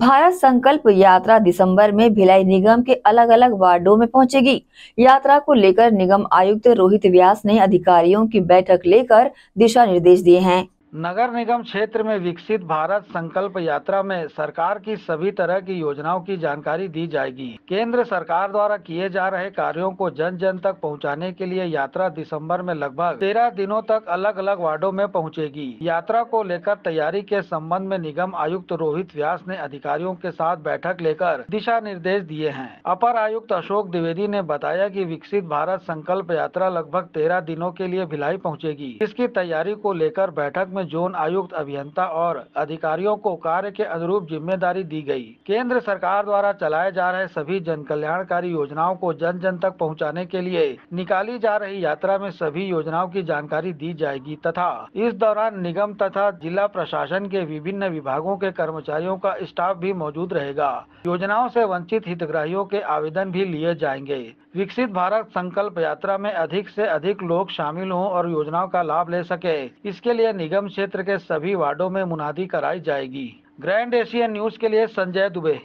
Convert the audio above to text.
भारत संकल्प यात्रा दिसंबर में भिलाई निगम के अलग अलग वार्डो में पहुंचेगी यात्रा को लेकर निगम आयुक्त रोहित व्यास ने अधिकारियों की बैठक लेकर दिशा निर्देश दिए हैं नगर निगम क्षेत्र में विकसित भारत संकल्प यात्रा में सरकार की सभी तरह की योजनाओं की जानकारी दी जाएगी केंद्र सरकार द्वारा किए जा रहे कार्यों को जन जन तक पहुंचाने के लिए यात्रा दिसंबर में लगभग तेरह दिनों तक अलग अलग वार्डो में पहुंचेगी यात्रा को लेकर तैयारी के संबंध में निगम आयुक्त रोहित व्यास ने अधिकारियों के साथ बैठक लेकर दिशा निर्देश दिए हैं अपर आयुक्त अशोक द्विवेदी ने बताया की विकसित भारत संकल्प यात्रा लगभग तेरह दिनों के लिए भिलाई पहुँचेगी इसकी तैयारी को लेकर बैठक में में जोन आयुक्त अभियंता और अधिकारियों को कार्य के अनुरूप जिम्मेदारी दी गई केंद्र सरकार द्वारा चलाए जा रहे सभी जन कल्याणकारी योजनाओं को जन जन तक पहुंचाने के लिए निकाली जा रही यात्रा में सभी योजनाओं की जानकारी दी जाएगी तथा इस दौरान निगम तथा जिला प्रशासन के विभिन्न विभागों के कर्मचारियों का स्टाफ भी मौजूद रहेगा योजनाओं से वंचित हितग्राहियों के आवेदन भी लिए जाएंगे विकसित भारत संकल्प यात्रा में अधिक से अधिक लोग शामिल हों और योजनाओं का लाभ ले सके इसके लिए निगम क्षेत्र के सभी वार्डो में मुनादी कराई जाएगी ग्रैंड एशियन न्यूज के लिए संजय दुबे